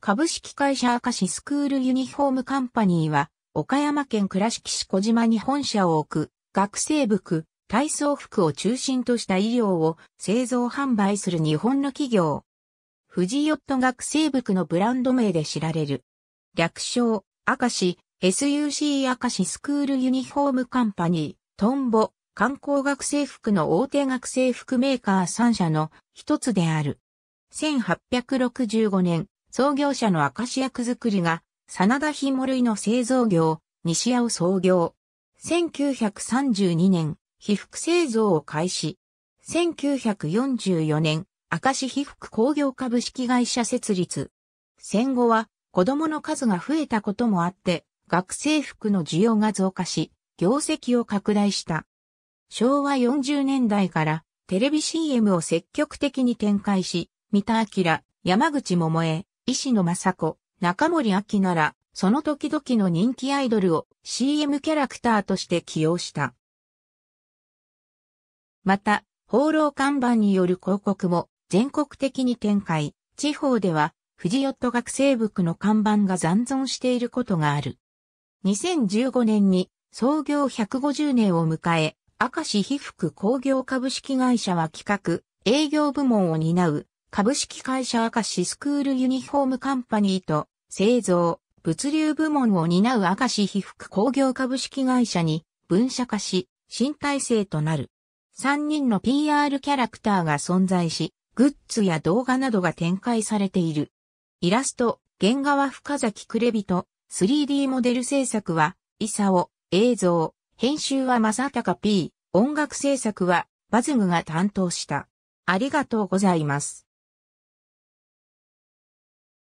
株式会社明石スクールユニフォームカンパニーは、岡山県倉敷市小島に本社を置く、学生服、体操服を中心とした医療を製造販売する日本の企業。フジヨット学生服のブランド名で知られる。略称、明石、SUC 明石スクールユニフォームカンパニー、トンボ、観光学生服の大手学生服メーカー3社の一つである。1865年、創業者の明石薬作りが、真田も類の製造業、西屋を創業。1932年、被服製造を開始。1944年、明石被服工業株式会社設立。戦後は、子供の数が増えたこともあって、学生服の需要が増加し、業績を拡大した。昭和40年代からテレビ CM を積極的に展開し、三田明、山口桃江、石野正子、中森明菜ら、その時々の人気アイドルを CM キャラクターとして起用した。また、放浪看板による広告も全国的に展開、地方では、富士ヨット学生服の看板が残存していることがある。2015年に創業150年を迎え、明石被服工業株式会社は企画、営業部門を担う株式会社アカシスクールユニフォームカンパニーと製造、物流部門を担うアカシ被服工業株式会社に分社化し、新体制となる。3人の PR キャラクターが存在し、グッズや動画などが展開されている。イラスト、原画は深崎クレビと、3D モデル制作は、イサオ、映像、編集は正隆 P、音楽制作は、バズグが担当した。ありがとうございます。